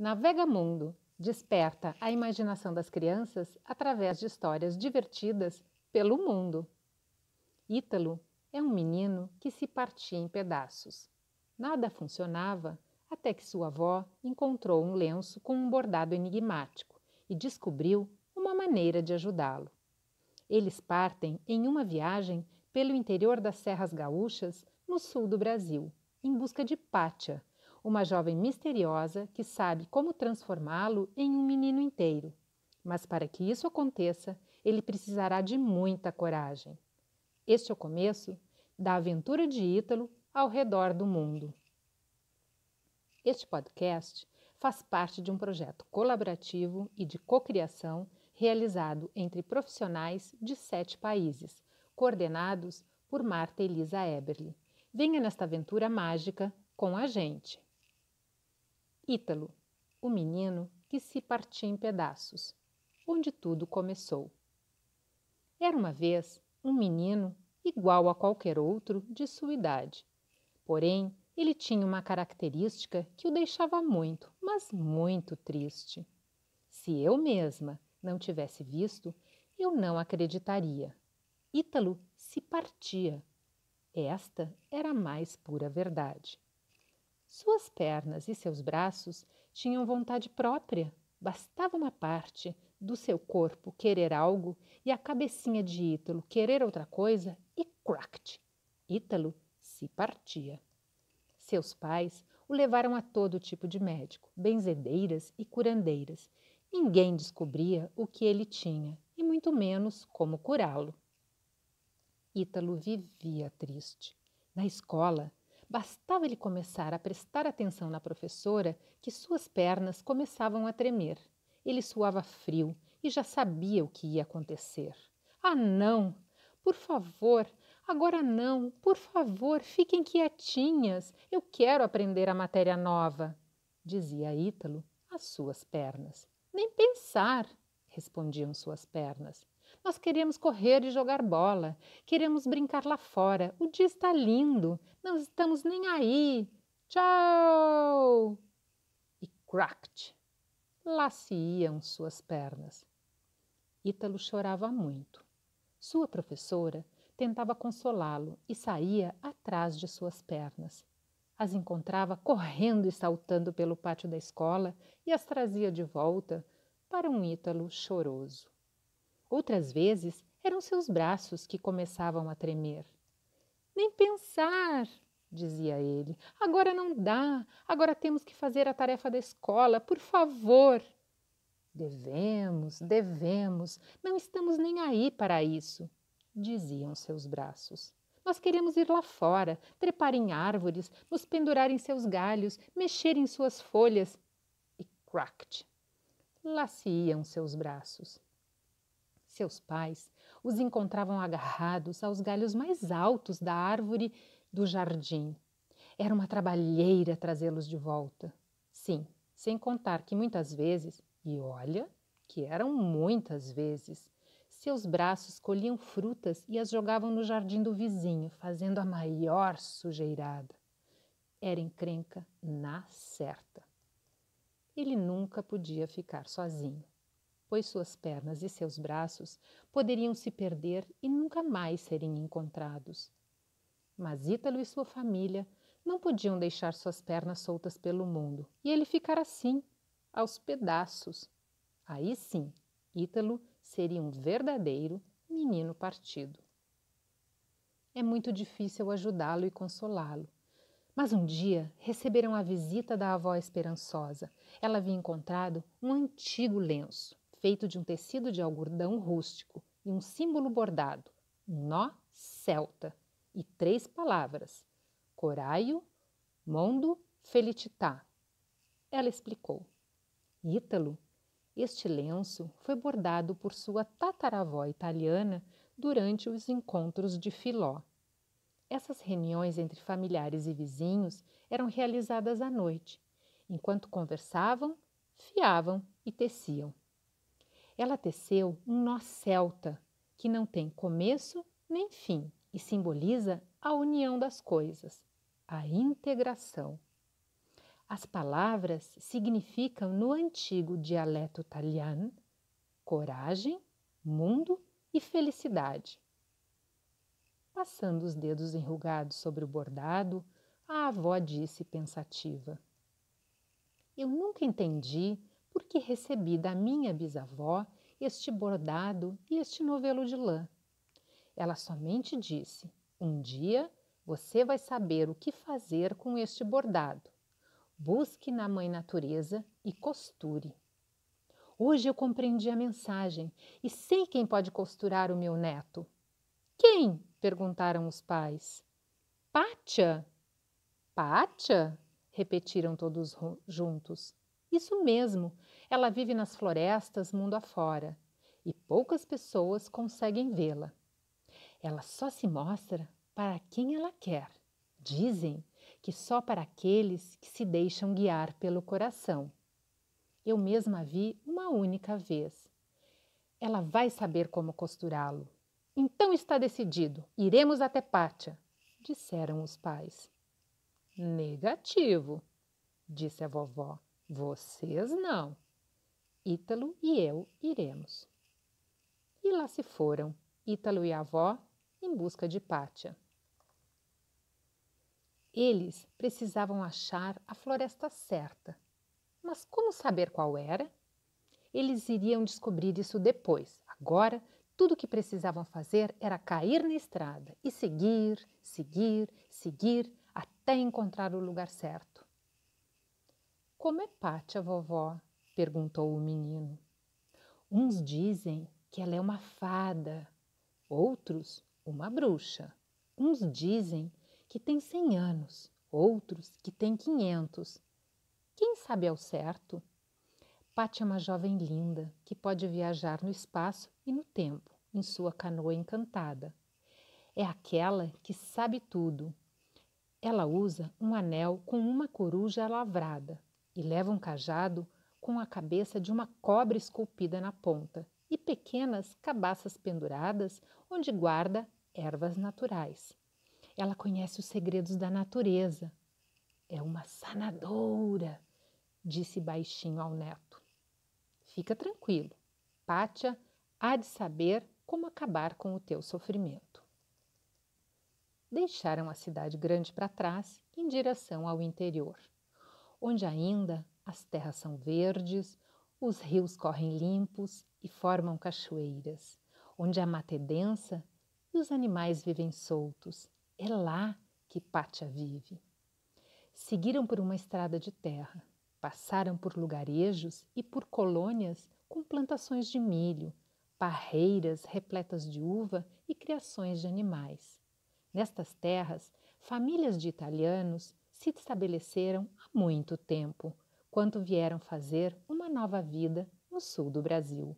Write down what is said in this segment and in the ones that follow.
Navega Mundo desperta a imaginação das crianças através de histórias divertidas pelo mundo. Ítalo é um menino que se partia em pedaços. Nada funcionava até que sua avó encontrou um lenço com um bordado enigmático e descobriu uma maneira de ajudá-lo. Eles partem em uma viagem pelo interior das Serras Gaúchas, no sul do Brasil, em busca de Pátia, uma jovem misteriosa que sabe como transformá-lo em um menino inteiro. Mas para que isso aconteça, ele precisará de muita coragem. Este é o começo da aventura de Ítalo ao redor do mundo. Este podcast faz parte de um projeto colaborativo e de cocriação realizado entre profissionais de sete países, coordenados por Marta Elisa Eberle. Venha nesta aventura mágica com a gente! Ítalo, o menino que se partia em pedaços, onde tudo começou. Era uma vez um menino igual a qualquer outro de sua idade. Porém, ele tinha uma característica que o deixava muito, mas muito triste. Se eu mesma não tivesse visto, eu não acreditaria. Ítalo se partia. Esta era a mais pura verdade. Suas pernas e seus braços tinham vontade própria. Bastava uma parte do seu corpo querer algo e a cabecinha de Ítalo querer outra coisa e cracked. Ítalo se partia. Seus pais o levaram a todo tipo de médico, benzedeiras e curandeiras. Ninguém descobria o que ele tinha e muito menos como curá-lo. Ítalo vivia triste. Na escola, Bastava ele começar a prestar atenção na professora que suas pernas começavam a tremer. Ele suava frio e já sabia o que ia acontecer. Ah, não! Por favor, agora não! Por favor, fiquem quietinhas! Eu quero aprender a matéria nova! Dizia Ítalo às suas pernas. Nem pensar! respondiam suas pernas. Nós queremos correr e jogar bola, queremos brincar lá fora. O dia está lindo, não estamos nem aí. Tchau! E cracked! Lá se iam suas pernas. Ítalo chorava muito. Sua professora tentava consolá-lo e saía atrás de suas pernas. As encontrava correndo e saltando pelo pátio da escola e as trazia de volta para um Ítalo choroso. Outras vezes eram seus braços que começavam a tremer. Nem pensar, dizia ele. Agora não dá. Agora temos que fazer a tarefa da escola, por favor. Devemos, devemos. Não estamos nem aí para isso, diziam seus braços. Nós queremos ir lá fora, trepar em árvores, nos pendurar em seus galhos, mexer em suas folhas. E cracked! Lá se iam seus braços. Seus pais os encontravam agarrados aos galhos mais altos da árvore do jardim. Era uma trabalheira trazê-los de volta. Sim, sem contar que muitas vezes, e olha que eram muitas vezes, seus braços colhiam frutas e as jogavam no jardim do vizinho, fazendo a maior sujeirada. Era encrenca na certa. Ele nunca podia ficar sozinho pois suas pernas e seus braços poderiam se perder e nunca mais serem encontrados. Mas Ítalo e sua família não podiam deixar suas pernas soltas pelo mundo e ele ficar assim, aos pedaços. Aí sim, Ítalo seria um verdadeiro menino partido. É muito difícil ajudá-lo e consolá-lo. Mas um dia receberam a visita da avó esperançosa. Ela havia encontrado um antigo lenço feito de um tecido de algodão rústico e um símbolo bordado, um nó celta e três palavras: coraio, mondo, felicità. Ela explicou. Ítalo, este lenço foi bordado por sua tataravó italiana durante os encontros de Filó. Essas reuniões entre familiares e vizinhos eram realizadas à noite, enquanto conversavam, fiavam e teciam. Ela teceu um nó celta, que não tem começo nem fim e simboliza a união das coisas, a integração. As palavras significam no antigo dialeto italiano coragem, mundo e felicidade. Passando os dedos enrugados sobre o bordado, a avó disse pensativa: Eu nunca entendi porque recebi da minha bisavó este bordado e este novelo de lã. Ela somente disse: Um dia você vai saber o que fazer com este bordado. Busque na Mãe Natureza e costure. Hoje eu compreendi a mensagem e sei quem pode costurar o meu neto. Quem? perguntaram os pais. Pátia! Pátia? repetiram todos juntos. Isso mesmo, ela vive nas florestas mundo afora e poucas pessoas conseguem vê-la. Ela só se mostra para quem ela quer. Dizem que só para aqueles que se deixam guiar pelo coração. Eu mesma a vi uma única vez. Ela vai saber como costurá-lo. Então está decidido, iremos até Pátia, disseram os pais. Negativo, disse a vovó. Vocês não. Ítalo e eu iremos. E lá se foram, Ítalo e a avó, em busca de Pátia. Eles precisavam achar a floresta certa. Mas como saber qual era? Eles iriam descobrir isso depois. Agora, tudo o que precisavam fazer era cair na estrada e seguir, seguir, seguir até encontrar o lugar certo. Como é Pátia, vovó? perguntou o menino. Uns dizem que ela é uma fada, outros, uma bruxa. Uns dizem que tem cem anos, outros que tem quinhentos. Quem sabe ao certo? Pátia é uma jovem linda que pode viajar no espaço e no tempo, em sua canoa encantada. É aquela que sabe tudo. Ela usa um anel com uma coruja lavrada e leva um cajado com a cabeça de uma cobra esculpida na ponta e pequenas cabaças penduradas onde guarda ervas naturais. Ela conhece os segredos da natureza. É uma sanadora, disse baixinho ao neto. Fica tranquilo, Pátia há de saber como acabar com o teu sofrimento. Deixaram a cidade grande para trás em direção ao interior onde ainda as terras são verdes, os rios correm limpos e formam cachoeiras, onde a mata é densa e os animais vivem soltos. É lá que Pátia vive. Seguiram por uma estrada de terra, passaram por lugarejos e por colônias com plantações de milho, parreiras repletas de uva e criações de animais. Nestas terras, famílias de italianos se estabeleceram muito tempo, quando vieram fazer uma nova vida no sul do Brasil.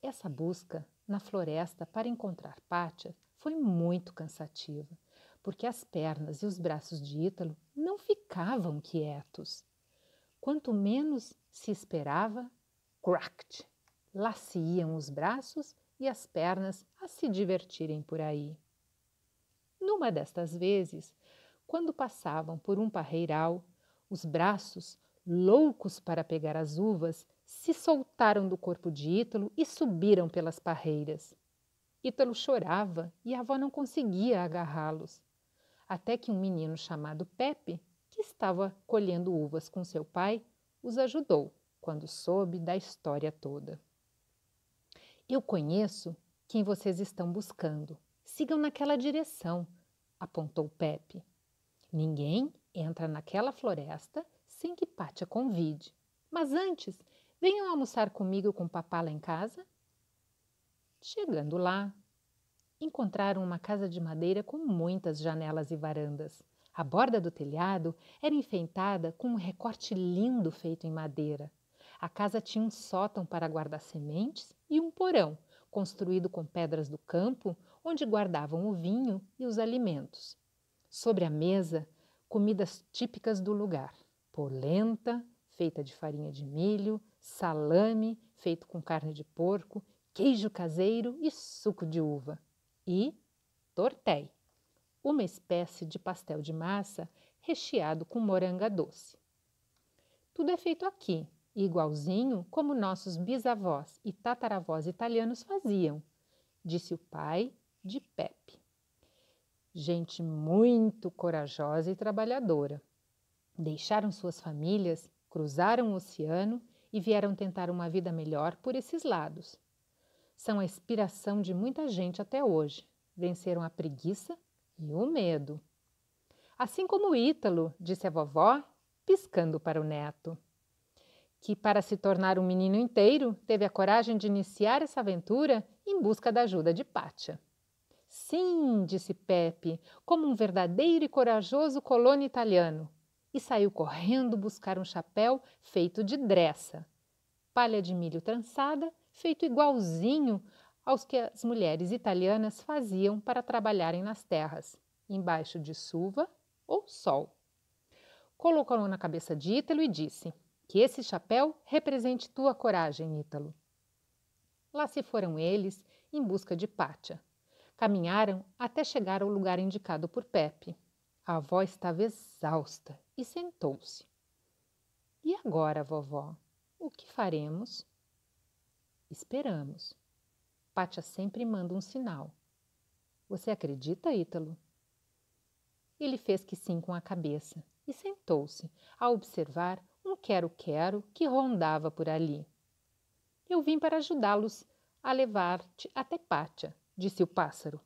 Essa busca na floresta para encontrar Pátia foi muito cansativa, porque as pernas e os braços de Ítalo não ficavam quietos. Quanto menos se esperava, cracked! Lá se iam os braços e as pernas a se divertirem por aí. Numa destas vezes, quando passavam por um parreiral, os braços, loucos para pegar as uvas, se soltaram do corpo de Ítalo e subiram pelas parreiras. Ítalo chorava e a avó não conseguia agarrá-los. Até que um menino chamado Pepe, que estava colhendo uvas com seu pai, os ajudou quando soube da história toda. Eu conheço quem vocês estão buscando. Sigam naquela direção, apontou Pepe. Ninguém entra naquela floresta sem que Pátia convide. Mas antes, venham almoçar comigo com o papá lá em casa. Chegando lá, encontraram uma casa de madeira com muitas janelas e varandas. A borda do telhado era enfeitada com um recorte lindo feito em madeira. A casa tinha um sótão para guardar sementes e um porão, construído com pedras do campo, onde guardavam o vinho e os alimentos. Sobre a mesa, comidas típicas do lugar: polenta, feita de farinha de milho, salame, feito com carne de porco, queijo caseiro e suco de uva. E tortei, uma espécie de pastel de massa recheado com moranga doce. Tudo é feito aqui, igualzinho como nossos bisavós e tataravós italianos faziam, disse o pai de Pepe gente muito corajosa e trabalhadora. Deixaram suas famílias, cruzaram o oceano e vieram tentar uma vida melhor por esses lados. São a inspiração de muita gente até hoje. Venceram a preguiça e o medo. Assim como o Ítalo, disse a vovó, piscando para o neto. Que, para se tornar um menino inteiro, teve a coragem de iniciar essa aventura em busca da ajuda de Pátia. Sim, disse Pepe, como um verdadeiro e corajoso colono italiano, e saiu correndo buscar um chapéu feito de dressa, palha de milho trançada, feito igualzinho aos que as mulheres italianas faziam para trabalharem nas terras, embaixo de chuva ou sol. Colocou na cabeça de Ítalo e disse: Que esse chapéu represente tua coragem, Ítalo. Lá se foram eles em busca de Pátia Caminharam até chegar ao lugar indicado por Pepe. A avó estava exausta e sentou-se. E agora, vovó? O que faremos? Esperamos. Pátia sempre manda um sinal. Você acredita, Ítalo? Ele fez que sim com a cabeça e sentou-se a observar um quero-quero que rondava por ali. Eu vim para ajudá-los a levar-te até Pátia, disse o pássaro.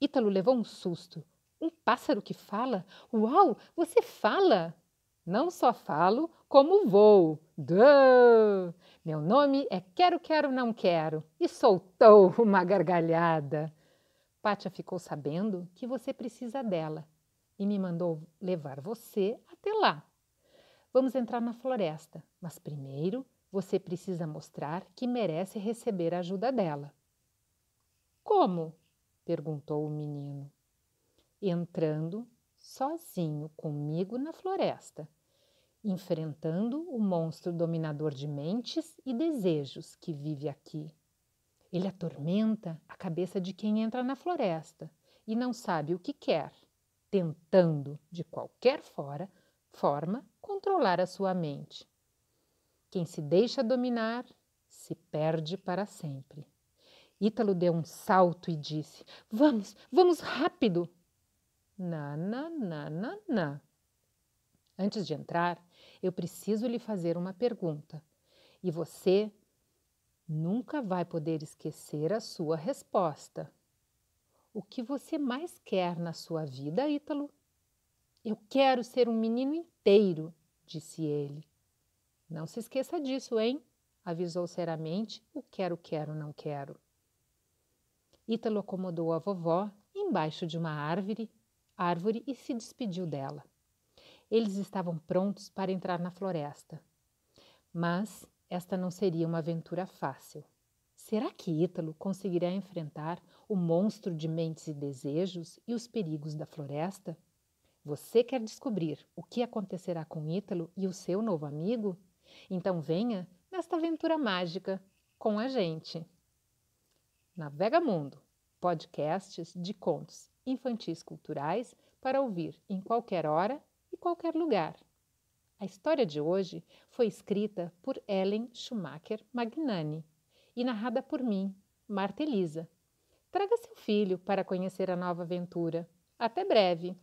Ítalo levou um susto. Um pássaro que fala? Uau, você fala! Não só falo, como vou. Duh! Meu nome é Quero Quero Não Quero e soltou uma gargalhada. Pátia ficou sabendo que você precisa dela e me mandou levar você até lá. Vamos entrar na floresta, mas primeiro você precisa mostrar que merece receber a ajuda dela. Como? perguntou o menino. Entrando sozinho comigo na floresta, enfrentando o monstro dominador de mentes e desejos que vive aqui. Ele atormenta a cabeça de quem entra na floresta e não sabe o que quer, tentando, de qualquer fora, forma controlar a sua mente. Quem se deixa dominar se perde para sempre. Ítalo deu um salto e disse: Vamos, vamos rápido! Na, na, na, na, na. Antes de entrar, eu preciso lhe fazer uma pergunta. E você nunca vai poder esquecer a sua resposta. O que você mais quer na sua vida, Ítalo? Eu quero ser um menino inteiro, disse ele. Não se esqueça disso, hein? avisou seriamente o quero, quero, não quero. Ítalo acomodou a vovó embaixo de uma árvore, árvore e se despediu dela. Eles estavam prontos para entrar na floresta. Mas esta não seria uma aventura fácil. Será que Ítalo conseguirá enfrentar o monstro de mentes e desejos e os perigos da floresta? Você quer descobrir o que acontecerá com Ítalo e o seu novo amigo? Então venha nesta aventura mágica com a gente! Navega Mundo, podcasts de contos infantis culturais para ouvir em qualquer hora e qualquer lugar. A história de hoje foi escrita por Ellen Schumacher Magnani e narrada por mim, Marta Elisa. Traga seu filho para conhecer a nova aventura. Até breve!